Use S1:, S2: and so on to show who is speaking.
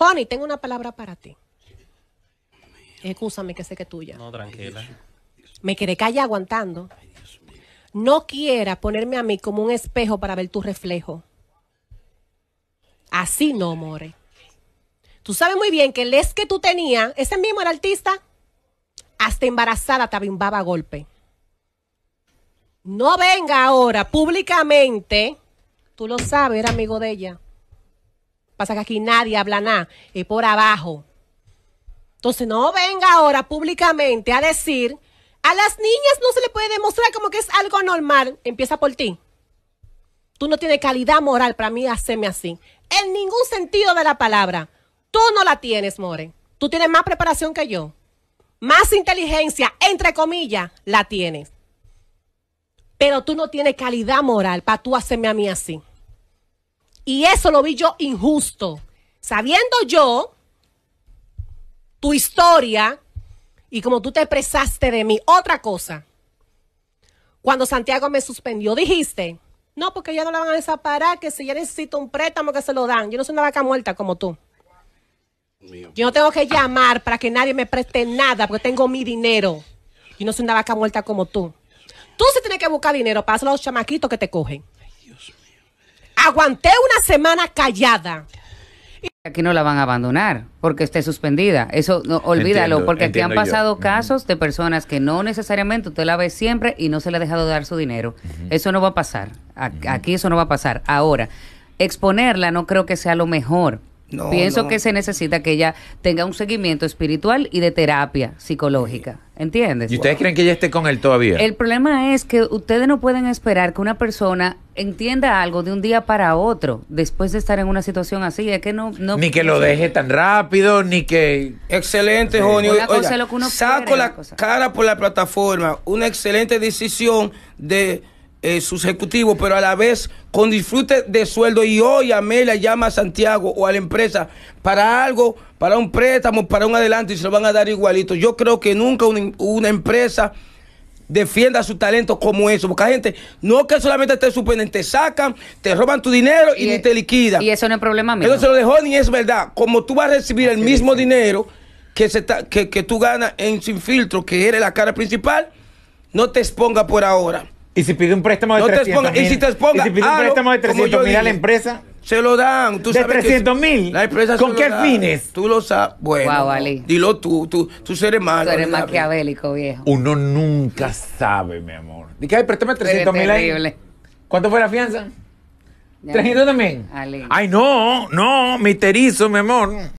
S1: Honey, tengo una palabra para ti. Escúchame que sé que es tuya. No, tranquila. Me quedé callada aguantando. No quiera ponerme a mí como un espejo para ver tu reflejo. Así no, more. Tú sabes muy bien que el es que tú tenías, ese mismo era artista, hasta embarazada te abimbaba a golpe. No venga ahora públicamente, tú lo sabes, era amigo de ella. Pasa que aquí nadie habla nada, es por abajo. Entonces no venga ahora públicamente a decir, a las niñas no se le puede demostrar como que es algo normal. Empieza por ti. Tú no tienes calidad moral para mí hacerme así. En ningún sentido de la palabra. Tú no la tienes, More. Tú tienes más preparación que yo. Más inteligencia, entre comillas, la tienes. Pero tú no tienes calidad moral para tú hacerme a mí así. Y eso lo vi yo injusto. Sabiendo yo tu historia y como tú te expresaste de mí. Otra cosa, cuando Santiago me suspendió, dijiste, no, porque ya no la van a desaparar, que si ya necesito un préstamo, que se lo dan. Yo no soy una vaca muerta como tú. Yo no tengo que llamar para que nadie me preste nada, porque tengo mi dinero. Yo no soy una vaca muerta como tú. Tú sí tienes que buscar dinero para hacer los chamaquitos que te cogen. Aguanté una semana callada. Aquí no la van
S2: a abandonar porque esté suspendida. Eso no, olvídalo, porque aquí han pasado casos de personas que no necesariamente usted la ve siempre y no se le ha dejado dar su dinero. Eso no va a pasar. Aquí eso no va a pasar. Ahora, exponerla no creo que sea lo mejor Pienso que se necesita que ella tenga un seguimiento espiritual y de terapia psicológica. ¿Entiendes?
S3: ¿Y ustedes creen que ella esté con él todavía? El
S2: problema es que ustedes no pueden esperar que una persona entienda algo de un día para otro después de estar en una situación así. Es que no. no ni que lo deje
S3: tan rápido, ni que. Excelente, Jonio. Saco la cara por la plataforma. Una excelente decisión de es eh, sus pero a la vez con disfrute de sueldo. Y hoy Amelia llama a Santiago o a la empresa para algo, para un préstamo, para un adelanto y se lo van a dar igualito. Yo creo que nunca em-, una, empresa defienda su talento como eso. Porque la gente, no que solamente te suspenden, te sacan, te roban tu dinero y, ni e te liquida
S2: Y eso no es problema mío. no se
S3: lo dejó ni es verdad. Como tú vas a recibir el mismo dinero que, se que, tú ganas en Sin Filtro, que eres la cara principal, no te exponga por ahora. Y si pide un préstamo de 300 mil. Y si te ah, un préstamo de 300 mil a la empresa. Se lo dan. de 300 mil. ¿Con qué fines? Tú lo sabes. Bueno, Ali. dilo tú. Tú, tú eres Tú eres
S2: maquiavélico, viejo.
S3: Uno nunca sabe, mi amor. Dice, ay, préstame
S2: 300 mil ahí.
S3: ¿Cuánto fue la fianza? 300 también. Ali. Ay, no, no, misterizo mi amor.